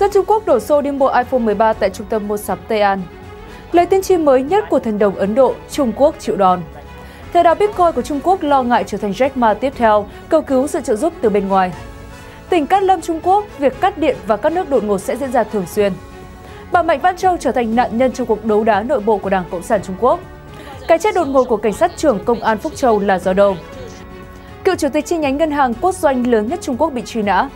Dân Trung Quốc đổ xô đi mua iPhone 13 tại trung tâm mua sắm Tây An. Lời tiên tri mới nhất của thần đồng Ấn Độ, Trung Quốc chịu đòn. Thời đạo Bitcoin của Trung Quốc lo ngại trở thành Jack Ma tiếp theo, cầu cứu sự trợ giúp từ bên ngoài. Tỉnh Cát Lâm Trung Quốc, việc cắt điện và cắt nước đột ngột sẽ diễn ra thường xuyên. Bà Mạnh Văn Châu trở thành nạn nhân trong cuộc đấu đá nội bộ của Đảng Cộng sản Trung Quốc. Cái chết đột ngột của cảnh sát trưởng Công an Phúc Châu là do đâu? Cựu chủ tịch chi nhánh ngân hàng quốc doanh lớn nhất Trung Quốc bị truy nã,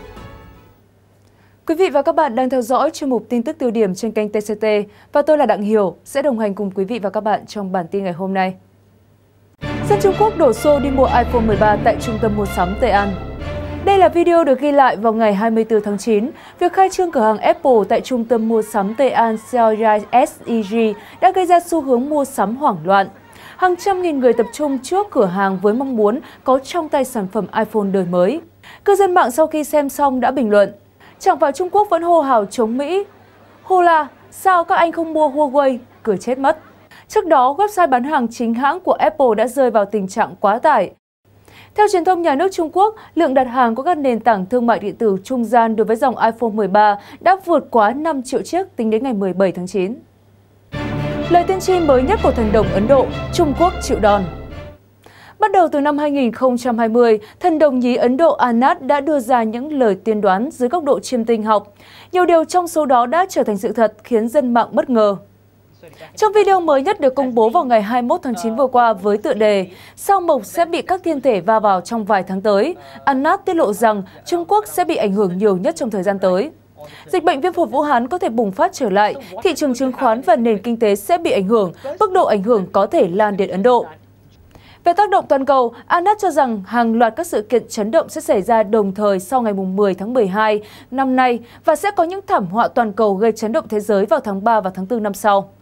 Quý vị và các bạn đang theo dõi chuyên mục tin tức tiêu điểm trên kênh TCT và tôi là Đặng Hiểu sẽ đồng hành cùng quý vị và các bạn trong bản tin ngày hôm nay. Dân Trung Quốc đổ xô đi mua iPhone 13 tại trung tâm mua sắm Tây An. Đây là video được ghi lại vào ngày 24 tháng 9. Việc khai trương cửa hàng Apple tại trung tâm mua sắm Tây An Seoyai SEG đã gây ra xu hướng mua sắm hoảng loạn. Hàng trăm nghìn người tập trung trước cửa hàng với mong muốn có trong tay sản phẩm iPhone đời mới. Cư dân mạng sau khi xem xong đã bình luận Chẳng vào Trung Quốc vẫn hô hào chống Mỹ. Hô là, sao các anh không mua Huawei, cười chết mất. Trước đó, website bán hàng chính hãng của Apple đã rơi vào tình trạng quá tải. Theo truyền thông nhà nước Trung Quốc, lượng đặt hàng của các nền tảng thương mại điện tử trung gian đối với dòng iPhone 13 đã vượt quá 5 triệu chiếc tính đến ngày 17 tháng 9. Lời tiên tri mới nhất của thần đồng Ấn Độ, Trung Quốc chịu đòn. Bắt đầu từ năm 2020, thần đồng nhí Ấn Độ Anand đã đưa ra những lời tiên đoán dưới góc độ chiêm tinh học. Nhiều điều trong số đó đã trở thành sự thật khiến dân mạng bất ngờ. Trong video mới nhất được công bố vào ngày 21 tháng 9 vừa qua với tựa đề Sao Mộc sẽ bị các thiên thể va vào trong vài tháng tới, Anat tiết lộ rằng Trung Quốc sẽ bị ảnh hưởng nhiều nhất trong thời gian tới. Dịch bệnh viêm phổi Vũ Hán có thể bùng phát trở lại, thị trường chứng khoán và nền kinh tế sẽ bị ảnh hưởng, mức độ ảnh hưởng có thể lan đến Ấn Độ. Về tác động toàn cầu, Anat cho rằng hàng loạt các sự kiện chấn động sẽ xảy ra đồng thời sau ngày 10 tháng 12 năm nay và sẽ có những thảm họa toàn cầu gây chấn động thế giới vào tháng 3 và tháng 4 năm sau.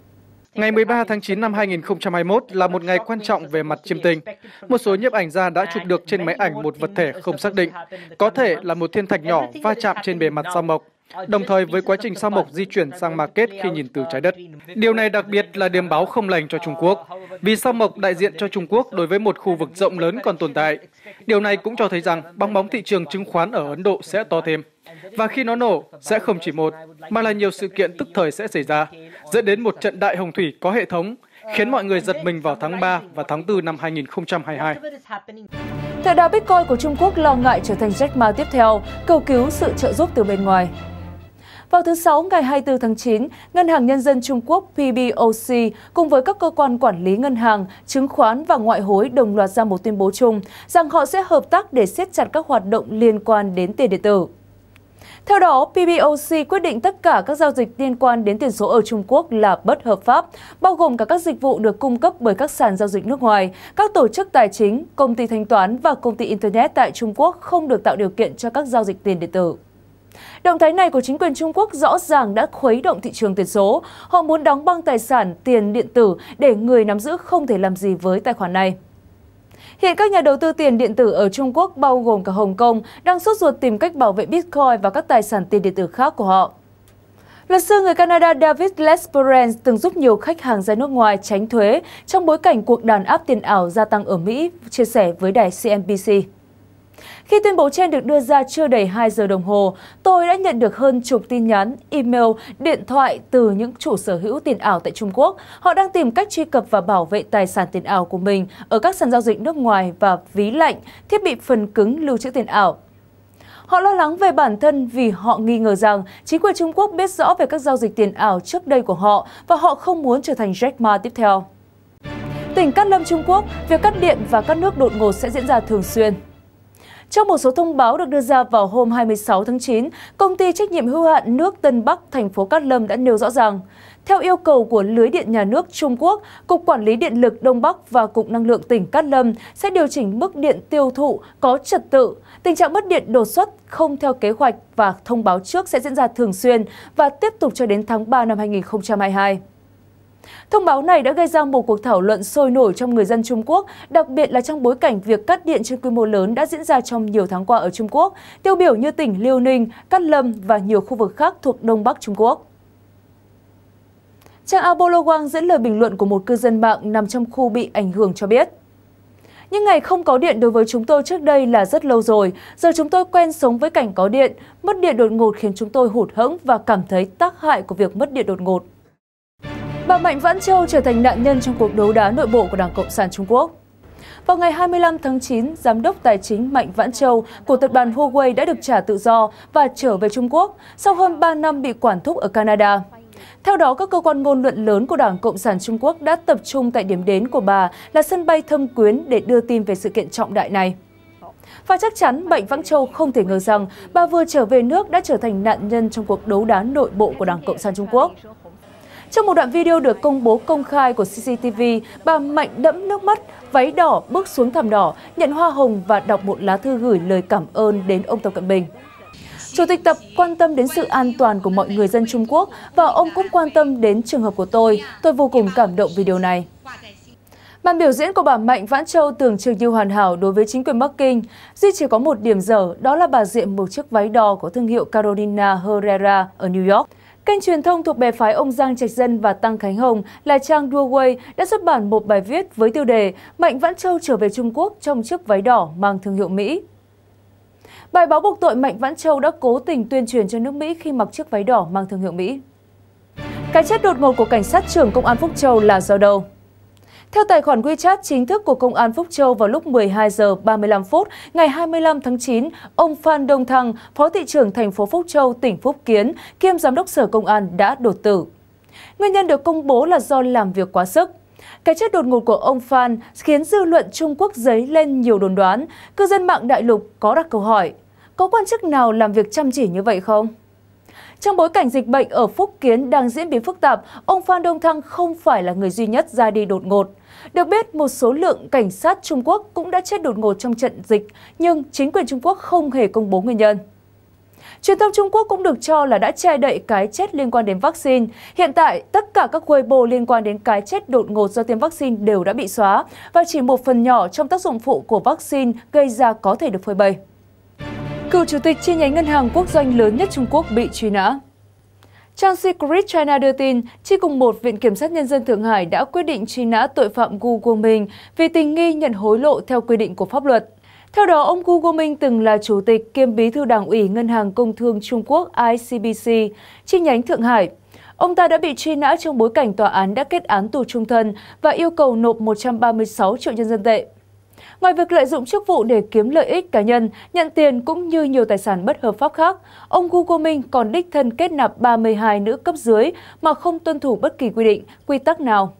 Ngày 13 tháng 9 năm 2021 là một ngày quan trọng về mặt chiêm tinh. Một số nhiếp ảnh gia đã chụp được trên máy ảnh một vật thể không xác định, có thể là một thiên thạch nhỏ va chạm trên bề mặt sao mộc đồng thời với quá trình sa mộc di chuyển sang ma kết khi nhìn từ trái đất. Điều này đặc biệt là điểm báo không lành cho Trung Quốc, vì sa mộc đại diện cho Trung Quốc đối với một khu vực rộng lớn còn tồn tại. Điều này cũng cho thấy rằng bong bóng thị trường chứng khoán ở Ấn Độ sẽ to thêm. Và khi nó nổ, sẽ không chỉ một, mà là nhiều sự kiện tức thời sẽ xảy ra, dẫn đến một trận đại hồng thủy có hệ thống, khiến mọi người giật mình vào tháng 3 và tháng 4 năm 2022. Theo đó, Bitcoin của Trung Quốc lo ngại trở thành Jack Ma tiếp theo, cầu cứu sự trợ giúp từ bên ngoài. Vào thứ Sáu ngày 24 tháng 9, Ngân hàng Nhân dân Trung Quốc PBOC cùng với các cơ quan quản lý ngân hàng, chứng khoán và ngoại hối đồng loạt ra một tuyên bố chung rằng họ sẽ hợp tác để siết chặt các hoạt động liên quan đến tiền điện tử. Theo đó, PBOC quyết định tất cả các giao dịch liên quan đến tiền số ở Trung Quốc là bất hợp pháp, bao gồm cả các dịch vụ được cung cấp bởi các sàn giao dịch nước ngoài, các tổ chức tài chính, công ty thanh toán và công ty Internet tại Trung Quốc không được tạo điều kiện cho các giao dịch tiền điện tử. Động thái này của chính quyền Trung Quốc rõ ràng đã khuấy động thị trường tiền số. Họ muốn đóng băng tài sản tiền điện tử để người nắm giữ không thể làm gì với tài khoản này. Hiện các nhà đầu tư tiền điện tử ở Trung Quốc bao gồm cả Hồng Kông đang sốt ruột tìm cách bảo vệ Bitcoin và các tài sản tiền điện tử khác của họ. Luật sư người Canada David Lesperance từng giúp nhiều khách hàng ra nước ngoài tránh thuế trong bối cảnh cuộc đàn áp tiền ảo gia tăng ở Mỹ, chia sẻ với đài CNBC. Khi tuyên bố trên được đưa ra chưa đầy 2 giờ đồng hồ, tôi đã nhận được hơn chục tin nhắn, email, điện thoại từ những chủ sở hữu tiền ảo tại Trung Quốc. Họ đang tìm cách truy cập và bảo vệ tài sản tiền ảo của mình ở các sàn giao dịch nước ngoài và ví lạnh, thiết bị phần cứng lưu trữ tiền ảo. Họ lo lắng về bản thân vì họ nghi ngờ rằng chính quyền Trung Quốc biết rõ về các giao dịch tiền ảo trước đây của họ và họ không muốn trở thành Jack Ma tiếp theo. Tỉnh Cát Lâm Trung Quốc, việc cắt điện và cắt nước đột ngột sẽ diễn ra thường xuyên. Trong một số thông báo được đưa ra vào hôm 26 tháng 9, công ty trách nhiệm hữu hạn nước Tân Bắc, thành phố Cát Lâm đã nêu rõ rằng, theo yêu cầu của Lưới điện nhà nước Trung Quốc, Cục Quản lý Điện lực Đông Bắc và Cục Năng lượng tỉnh Cát Lâm sẽ điều chỉnh mức điện tiêu thụ có trật tự. Tình trạng mất điện đột xuất không theo kế hoạch và thông báo trước sẽ diễn ra thường xuyên và tiếp tục cho đến tháng 3 năm 2022. Thông báo này đã gây ra một cuộc thảo luận sôi nổi trong người dân Trung Quốc, đặc biệt là trong bối cảnh việc cắt điện trên quy mô lớn đã diễn ra trong nhiều tháng qua ở Trung Quốc, tiêu biểu như tỉnh Liêu Ninh, Cát Lâm và nhiều khu vực khác thuộc Đông Bắc Trung Quốc. Trang Apollo Wang dẫn lời bình luận của một cư dân mạng nằm trong khu bị ảnh hưởng cho biết. Những ngày không có điện đối với chúng tôi trước đây là rất lâu rồi, giờ chúng tôi quen sống với cảnh có điện, mất điện đột ngột khiến chúng tôi hụt hẫng và cảm thấy tác hại của việc mất điện đột ngột. Bà Mạnh Vãn Châu trở thành nạn nhân trong cuộc đấu đá nội bộ của Đảng Cộng sản Trung Quốc. Vào ngày 25 tháng 9, Giám đốc Tài chính Mạnh Vãn Châu của tập đoàn Huawei đã được trả tự do và trở về Trung Quốc sau hơn 3 năm bị quản thúc ở Canada. Theo đó, các cơ quan ngôn luận lớn của Đảng Cộng sản Trung Quốc đã tập trung tại điểm đến của bà là sân bay Thâm Quyến để đưa tin về sự kiện trọng đại này. Và chắc chắn Mạnh Vãn Châu không thể ngờ rằng bà vừa trở về nước đã trở thành nạn nhân trong cuộc đấu đá nội bộ của Đảng Cộng sản Trung Quốc. Trong một đoạn video được công bố công khai của CCTV, bà Mạnh đẫm nước mắt, váy đỏ bước xuống thảm đỏ, nhận hoa hồng và đọc một lá thư gửi lời cảm ơn đến ông Tập Cận Bình. Chủ tịch Tập quan tâm đến sự an toàn của mọi người dân Trung Quốc và ông cũng quan tâm đến trường hợp của tôi. Tôi vô cùng cảm động vì điều này. Màn biểu diễn của bà Mạnh Vãn Châu tưởng chừng như hoàn hảo đối với chính quyền Bắc Kinh. Duy chỉ có một điểm dở, đó là bà diện một chiếc váy đỏ của thương hiệu Carolina Herrera ở New York. Kênh truyền thông thuộc bè phái ông Giang Trạch Dân và Tăng Khánh Hồng là trang Duawei đã xuất bản một bài viết với tiêu đề Mạnh Vãn Châu trở về Trung Quốc trong chiếc váy đỏ mang thương hiệu Mỹ. Bài báo buộc tội Mạnh Vãn Châu đã cố tình tuyên truyền cho nước Mỹ khi mặc chiếc váy đỏ mang thương hiệu Mỹ. Cái chết đột ngột của cảnh sát trưởng công an Phúc Châu là do đâu? Theo tài khoản WeChat chính thức của Công an Phúc Châu vào lúc 12 giờ 35 phút ngày 25 tháng 9, ông Phan Đông Thăng, Phó thị trưởng thành phố Phúc Châu, tỉnh Phúc Kiến, kiêm Giám đốc Sở Công an đã đột tử. Nguyên nhân được công bố là do làm việc quá sức. Cái chết đột ngột của ông Phan khiến dư luận Trung Quốc dấy lên nhiều đồn đoán, cư dân mạng đại lục có đặt câu hỏi, có quan chức nào làm việc chăm chỉ như vậy không? Trong bối cảnh dịch bệnh ở Phúc Kiến đang diễn biến phức tạp, ông Phan Đông Thăng không phải là người duy nhất ra đi đột ngột. Được biết, một số lượng cảnh sát Trung Quốc cũng đã chết đột ngột trong trận dịch, nhưng chính quyền Trung Quốc không hề công bố nguyên nhân. Truyền thông Trung Quốc cũng được cho là đã che đậy cái chết liên quan đến vaccine. Hiện tại, tất cả các Weibo liên quan đến cái chết đột ngột do tiêm vaccine đều đã bị xóa và chỉ một phần nhỏ trong tác dụng phụ của vaccine gây ra có thể được phơi bày cựu chủ tịch chi nhánh ngân hàng quốc doanh lớn nhất Trung Quốc bị truy nã. Trang Secret China đưa tin, Chi cùng một Viện Kiểm sát Nhân dân Thượng Hải đã quyết định truy nã tội phạm Gu Guoming vì tình nghi nhận hối lộ theo quy định của pháp luật. Theo đó, ông Gu Guoming từng là chủ tịch kiêm bí thư đảng ủy Ngân hàng Công thương Trung Quốc ICBC, chi nhánh Thượng Hải. Ông ta đã bị truy nã trong bối cảnh tòa án đã kết án tù trung thân và yêu cầu nộp 136 triệu nhân dân tệ. Ngoài việc lợi dụng chức vụ để kiếm lợi ích cá nhân, nhận tiền cũng như nhiều tài sản bất hợp pháp khác, ông Gu Gomin còn đích thân kết nạp 32 nữ cấp dưới mà không tuân thủ bất kỳ quy định, quy tắc nào.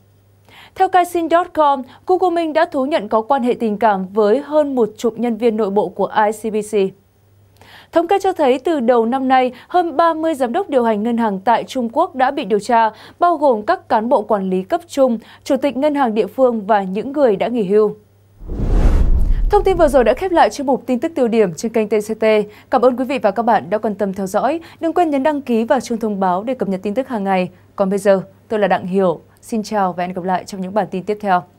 Theo Kaisin.com, Gu Gomin đã thú nhận có quan hệ tình cảm với hơn một chục nhân viên nội bộ của ICBC. Thống kê cho thấy từ đầu năm nay, hơn 30 giám đốc điều hành ngân hàng tại Trung Quốc đã bị điều tra, bao gồm các cán bộ quản lý cấp trung, chủ tịch ngân hàng địa phương và những người đã nghỉ hưu. Thông tin vừa rồi đã khép lại chuyên mục tin tức tiêu điểm trên kênh TCT. Cảm ơn quý vị và các bạn đã quan tâm theo dõi. Đừng quên nhấn đăng ký và chuông thông báo để cập nhật tin tức hàng ngày. Còn bây giờ, tôi là Đặng Hiểu. Xin chào và hẹn gặp lại trong những bản tin tiếp theo.